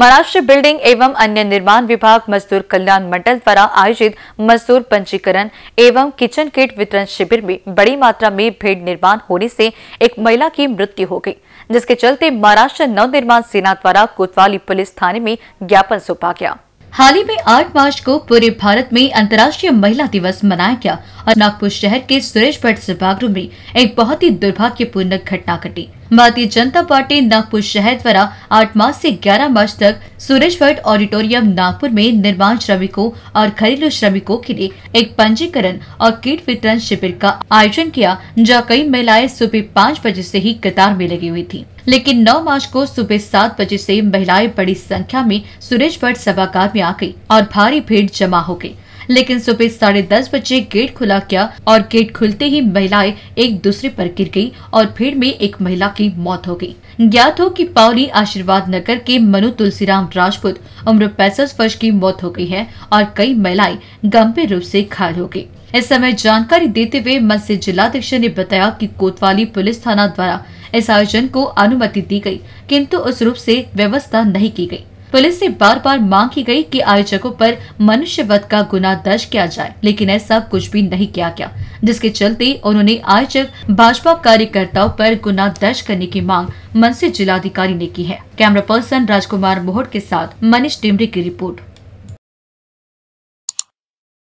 Maharashtra building एवं अन्य निर्माण विभाग मजदूर कल्याण मंडल द्वारा आयोजित मजदूर पंजीकरण एवं किचन किट वितरण शिविर में बड़ी मात्रा में भेड़ निर्माण होने से एक महिला की मृत्यु हो गई जिसके चलते महाराष्ट्र नवनिर्माण सेना द्वारा कोतवाली पुलिस थाने में ज्ञापन सौंपा गया हाल ही में 8 मार्च को पूरे भारत में अंतर्राष्ट्रीय महिला दिवस मनाया गया और नागपुर शहर के सुरेश भट्ट सभागृह में एक बहुत ही दुर्भाग्यपूर्ण घटना घटी भारतीय जनता पार्टी नागपुर शहर द्वारा 8 मार्च से 11 मार्च तक सुरेश भट्ट ऑडिटोरियम नागपुर में निर्माण श्रमिकों और घरेलू श्रमिकों के लिए एक पंजीकरण और किट वितरण शिविर का आयोजन किया जहाँ कई महिलाएं सुबह पाँच बजे ऐसी ही कतार में लगी हुई थी लेकिन 9 मार्च को सुबह सात बजे से महिलाएं बड़ी संख्या में सुरेश भट्ट सभागार में आ गई और भारी भीड़ जमा हो गई लेकिन सुबह साढ़े दस बजे गेट खुला गया और गेट खुलते ही महिलाएं एक दूसरे पर गिर गई और भीड़ में एक महिला की मौत हो गई ज्ञात हो कि पावली आशीर्वाद नगर के मनु तुलसीराम राजपूत उम्र पैंसठ वर्ष की मौत हो गई है और कई महिलाएं गंभीर रूप से घायल हो गयी इस समय जानकारी देते हुए मत्स्य जिलाध्यक्ष ने बताया की कोतवाली पुलिस थाना द्वारा इस आयोजन को अनुमति दी गई किंतु उस रूप से व्यवस्था नहीं की गई पुलिस से बार बार मांग की गई कि आयोजकों पर मनुष्य वध का गुना दर्ज किया जाए लेकिन ऐसा कुछ भी नहीं किया गया जिसके चलते उन्होंने आयोजक भाजपा कार्यकर्ताओं पर गुना दर्ज करने की मांग मनसे जिलाधिकारी ने की है कैमरा पर्सन राजकुमार मोहट के साथ मनीष टिमरी की रिपोर्ट